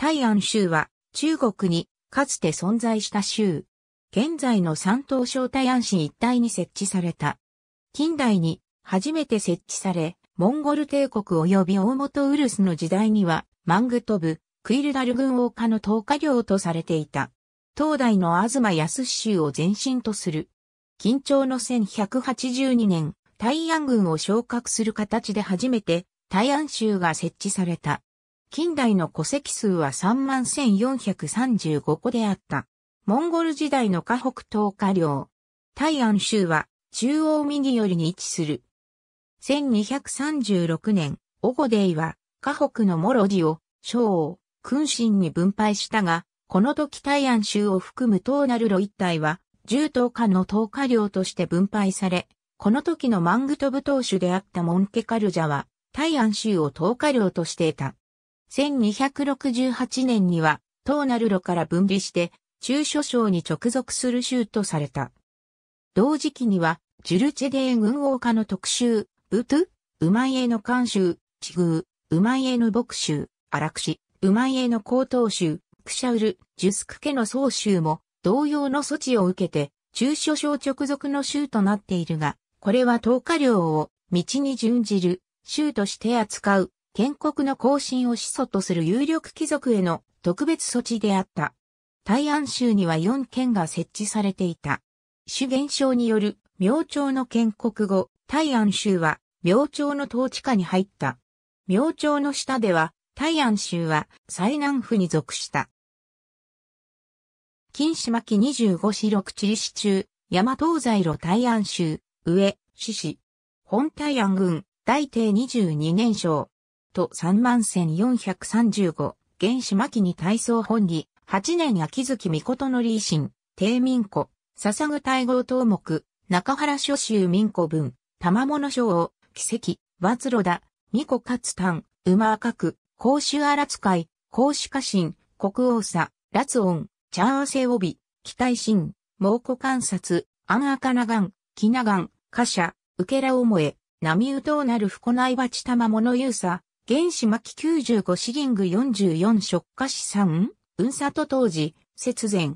大安州は中国にかつて存在した州。現在の山東省大安市一帯に設置された。近代に初めて設置され、モンゴル帝国及び大本ウルスの時代には、マングトブ、クイルダル軍王家の東下領とされていた。東大の東安州を前身とする。緊張の1182年、大安軍を昇格する形で初めて、大安州が設置された。近代の戸籍数は31,435個であった。モンゴル時代の河北東下領。大安州は中央右寄りに位置する。1236年、オゴデイは河北のモロディを、小王、君臣に分配したが、この時大安州を含む東ナルロ一帯は、重東下の東下領として分配され、この時のマングトブ当主であったモンケカルジャは、大安州を東下領としていた。1268年には、東ナルロから分離して、中所省に直属する州とされた。同時期には、ジュルチェデー軍王家の特集、ブトゥ、ウマイエの監修、チグー、ウマイエの牧州、アラクシ、ウマイエの高等州、クシャウル、ジュスク家の総州も、同様の措置を受けて、中所省直属の州となっているが、これは投下量を道に準じる州として扱う建国の更新を始祖とする有力貴族への特別措置であった。大安州には4県が設置されていた。主現象による明朝の建国後、大安州は明朝の統治下に入った。明朝の下では、大安州は最南府に属した。金島二25四六地理市中、山東西路大安州、上、市市。本大安郡、大帝22年章。万3万1435、原始巻に体操本理、8年秋月美琴の理心、低民庫、笹具大号頭目、中原諸州民庫文、玉物書王、奇跡、末路だ、巫女勝丹、馬赤く、公衆荒使い、公衆家臣、国王差、辣音、茶合わせ帯、期待心、猛虎観察、安赤ながん、木ながん、貨車、受けら思え、波うとうなる不こないち玉物勇う原子巻95シリング44食火資産、うんさと当時、節前。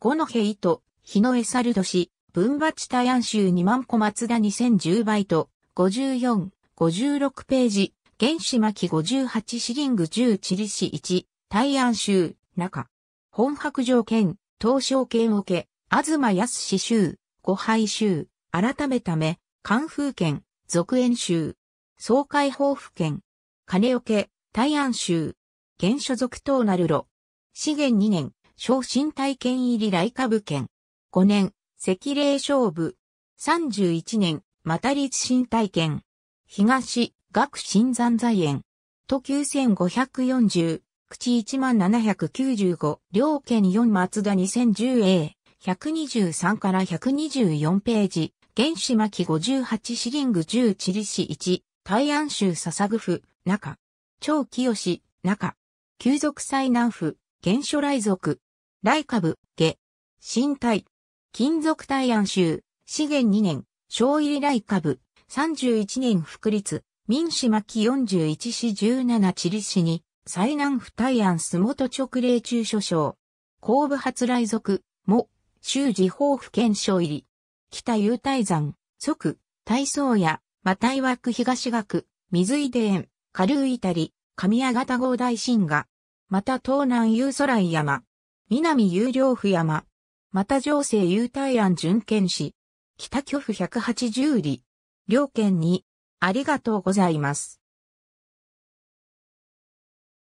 五の兵と、日のエサルド氏、文鉢タ安ン州2万個松田2010バイト、54、56ページ、原子巻58シリング10チリシ1、タ安ア州、中。本白条件、東証券受け、東康州、五廃州、改めため、関風県、続演州、総会報復県、金桶、大安州。現所属等なるろ。資源2年、昇進体験入り来下部県。5年、赤霊勝負。31年、また立新体験。東、学新山在園。都9540、口1795、両県4松田 2010A123 から124ページ、原始巻58シリング10チリシ1、大安州笹具府、中。長清、中。旧族最南府、原初来族。来下部、下。新体。金属大安州、資源2年、小入来下部、31年福立、民市巻41市17地理市に、最南府大安洲元直令中所称。後部発来族、も、州地方府県省入り。北有大山、即、大宗や、また岩区東学、水井田園、軽井谷、上屋形号大神河。また東南遊空山。南有両府山。また上西有大安巡県市。北巨府180里。両県に、ありがとうございます。